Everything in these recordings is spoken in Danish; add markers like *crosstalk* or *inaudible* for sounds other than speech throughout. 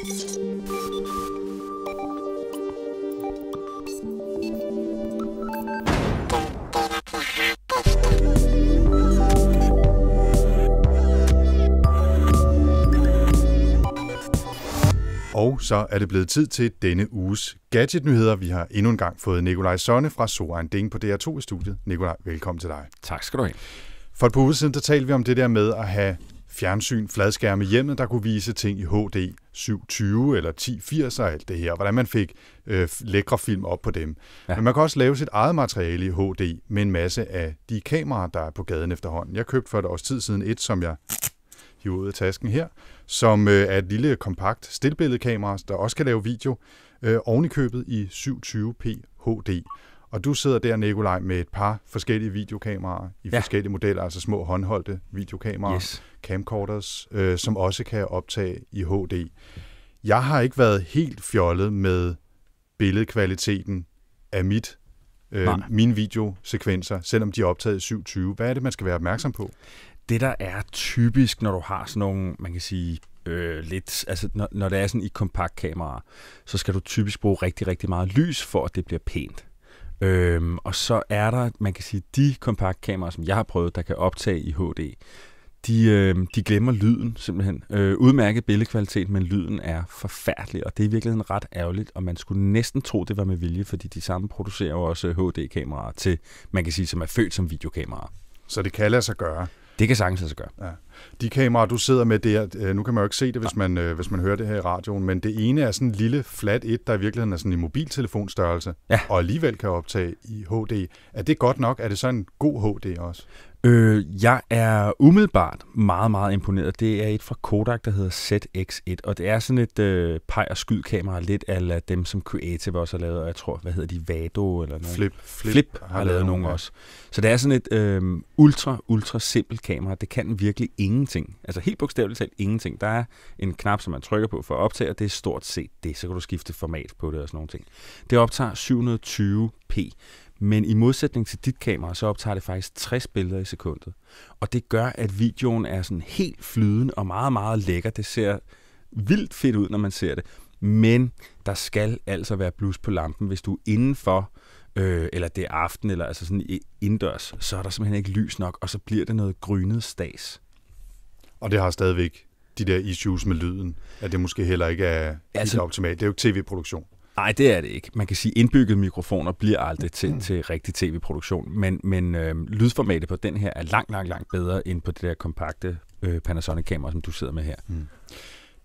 Og så er det blevet tid til denne uges gadgetnyheder. Vi har endnu en gang fået Nikolaj Sonne fra Soren Ding på DR2 i studiet. Nikolaj, velkommen til dig. Tak skal du have. For et par uger siden, der talte vi om det der med at have fjernsyn, fladskærme hjemme, der kunne vise ting i HD 720 eller 1080 og alt det her. Hvordan man fik øh, lækre film op på dem. Ja. Men man kan også lave sit eget materiale i HD med en masse af de kameraer, der er på gaden efterhånden. Jeg købte for et års tid siden et, som jeg hiver ud af tasken her, som øh, er et lille kompakt stillbilledkamera, der også kan lave video øh, ovenikøbet i 720p HD. Og du sidder der, Nikolaj, med et par forskellige videokameraer i ja. forskellige modeller, altså små håndholdte videokameraer, yes. camcorders, øh, som også kan optage i HD. Jeg har ikke været helt fjollet med billedkvaliteten af mit øh, mine videosekvenser, selvom de er optaget i 720. Hvad er det, man skal være opmærksom på? Det, der er typisk, når du har sådan nogle, man kan sige, øh, lidt, altså når, når det er sådan i kompakt kamera, så skal du typisk bruge rigtig, rigtig meget lys, for at det bliver pænt. Øhm, og så er der, man kan sige, de kompaktkameraer, som jeg har prøvet, der kan optage i HD, de, øh, de glemmer lyden simpelthen. Øh, udmærket billedkvalitet, men lyden er forfærdelig, og det er i virkeligheden ret ærgerligt, og man skulle næsten tro, det var med vilje, fordi de samme producerer jo også HD-kameraer til, man kan sige, som er født som videokameraer. Så det kan lade sig gøre. Det kan sagtens altså gøre. Ja. De kameraer, du sidder med der, øh, nu kan man jo ikke se det, hvis man, øh, hvis man hører det her i radioen, men det ene er sådan en lille flat et, der i virkeligheden er sådan en mobiltelefonstørrelse, ja. og alligevel kan optage i HD. Er det godt nok? Er det så en god HD også? Øh, jeg er umiddelbart meget, meget imponeret. Det er et fra Kodak, der hedder ZX1, og det er sådan et øh, peg- og skydkamera, lidt af dem, som Creative også har lavet, og jeg tror, hvad hedder de, Vado eller noget? Flip. Flip, Flip har, har lavet nogle også. Så det er sådan et øh, ultra, ultra simpelt kamera. Det kan virkelig ingenting. Altså helt bogstaveligt talt ingenting. Der er en knap, som man trykker på for at optage, og det er stort set det. Så kan du skifte format på det og sådan nogle ting. Det optager 720p, men i modsætning til dit kamera, så optager det faktisk 60 billeder i sekundet. Og det gør, at videoen er sådan helt flydende og meget, meget lækker. Det ser vildt fedt ud, når man ser det. Men der skal altså være blus på lampen, hvis du er indenfor, øh, eller det er aften, eller altså sådan indendørs, så er der simpelthen ikke lys nok, og så bliver det noget grynet stas. Og det har stadigvæk de der issues med lyden, at det måske heller ikke er altså, helt optimalt. Det er jo tv-produktion. Nej, det er det ikke. Man kan sige, at indbygget mikrofoner bliver aldrig til, mm. til rigtig tv-produktion, men, men øh, lydformatet på den her er langt, langt, langt bedre end på det der kompakte øh, Panasonic-kamera, som du sidder med her. Mm.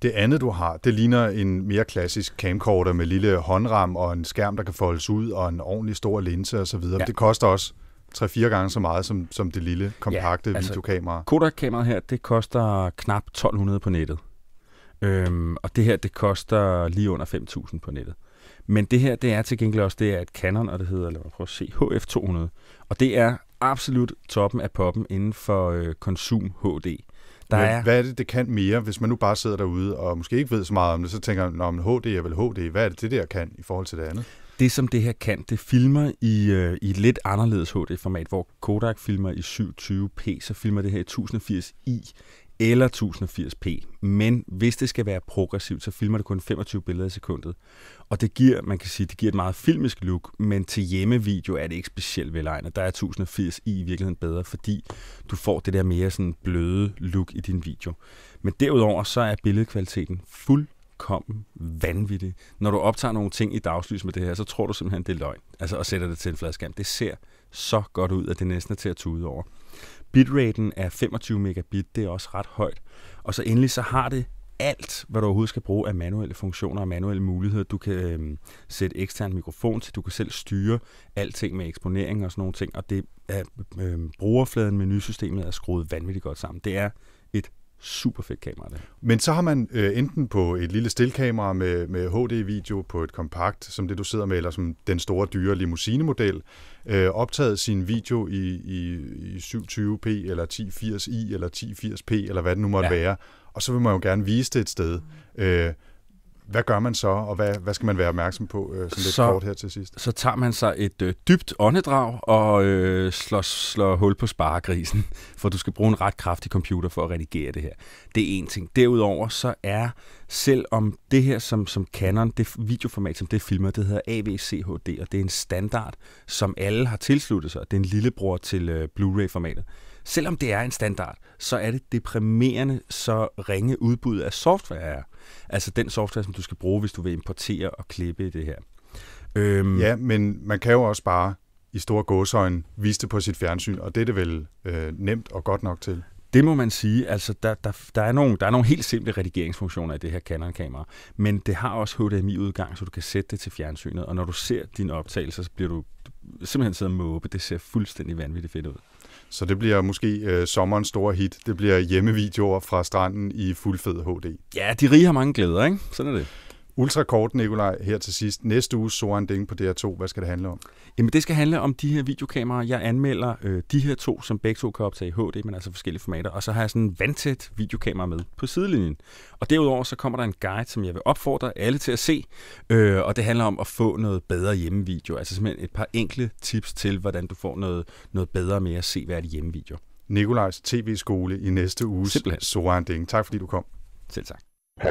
Det andet, du har, det ligner en mere klassisk camcorder med lille håndram og en skærm, der kan foldes ud, og en ordentlig stor linse osv. Ja. Det koster også 3-4 gange så meget som, som det lille, kompakte ja, altså, videokamera. Kodak-kameraet her, det koster knap 1200 på nettet. Øhm, og det her, det koster lige under 5.000 på nettet. Men det her, det er til gengæld også, det er et Canon, og det hedder, lad mig prøve at se, HF200. Og det er absolut toppen af poppen inden for øh, HD. Der er... Hvad er det, det kan mere, hvis man nu bare sidder derude og måske ikke ved så meget om det, så tænker man, om HD er vel HD, hvad er det, det der kan i forhold til det andet? Det, som det her kan, det filmer i, øh, i et lidt anderledes HD-format, hvor Kodak filmer i 720p, så filmer det her i 1080i eller 1080p. Men hvis det skal være progressivt, så filmer det kun 25 billeder i sekundet. Og det giver, man kan sige, det giver et meget filmisk look, men til hjemmevideo er det ikke specielt velegnet. Der er 1080 i i virkeligheden bedre, fordi du får det der mere sådan bløde look i din video. Men derudover så er billedkvaliteten fuld kom vanvittig. Når du optager nogle ting i dagslys med det her, så tror du simpelthen, det er løgn. Altså, og sætter det til en fladskærm. Det ser så godt ud, at det næsten er til at tude over bitraten er 25 megabit, det er også ret højt. Og så endelig så har det alt, hvad du overhovedet skal bruge af manuelle funktioner og manuelle muligheder. Du kan øh, sætte ekstern mikrofon til, du kan selv styre alting med eksponering og sådan nogle ting, og det er, øh, brugerfladen menusystemet er skruet vanvittigt godt sammen. Det er et super fedt kamera. Det. Men så har man øh, enten på et lille stillkamera med, med HD-video på et kompakt, som det du sidder med, eller som den store dyre limousinemodel, øh, optaget sin video i, i, i 720p, eller 1080i, eller 1080p, eller hvad det nu måtte ja. være. Og så vil man jo gerne vise det et sted. Øh, hvad gør man så, og hvad, hvad skal man være opmærksom på øh, sådan lidt så, kort her til sidst? Så tager man sig et øh, dybt åndedrag og øh, slår, slår hul på sparegrisen, *laughs* for du skal bruge en ret kraftig computer for at redigere det her. Det er en ting. Derudover så er selvom det her som, som Canon, det videoformat, som det filmer, det hedder AVCHD, og det er en standard, som alle har tilsluttet sig. Det er en lillebror til øh, Blu-ray-formatet. Selvom det er en standard, så er det deprimerende, så ringe udbud af software er. Altså den software, som du skal bruge, hvis du vil importere og klippe det her. Øhm, ja, men man kan jo også bare i store gåsøjne viste på sit fjernsyn, og det er det vel øh, nemt og godt nok til. Det må man sige. Altså, der, der, der, er nogle, der er nogle helt simple redigeringsfunktioner i det her Canon-kamera, men det har også HDMI-udgang, så du kan sætte det til fjernsynet, og når du ser dine optagelser, så bliver du simpelthen siddet og Det ser fuldstændig vanvittigt fedt ud. Så det bliver måske øh, sommerens store hit. Det bliver hjemmevideoer fra stranden i fuld fed HD. Ja, de rige har mange glæder, ikke? Sådan er det. Ultrakort, Nikolaj, her til sidst. Næste uge, Soren Ding på DR2. Hvad skal det handle om? Jamen, det skal handle om de her videokameraer. Jeg anmelder øh, de her to, som begge to kan optage i HD, men altså forskellige formater. Og så har jeg sådan en vandtæt videokamera med på sidelinjen. Og derudover så kommer der en guide, som jeg vil opfordre alle til at se. Øh, og det handler om at få noget bedre hjemmevideo. Altså simpelthen et par enkle tips til, hvordan du får noget, noget bedre med at se, hvad det hjemmevideo. Nikolajs TV-skole i næste uge. Simpelthen. Soren Ding. Tak fordi du kom. Selv tak.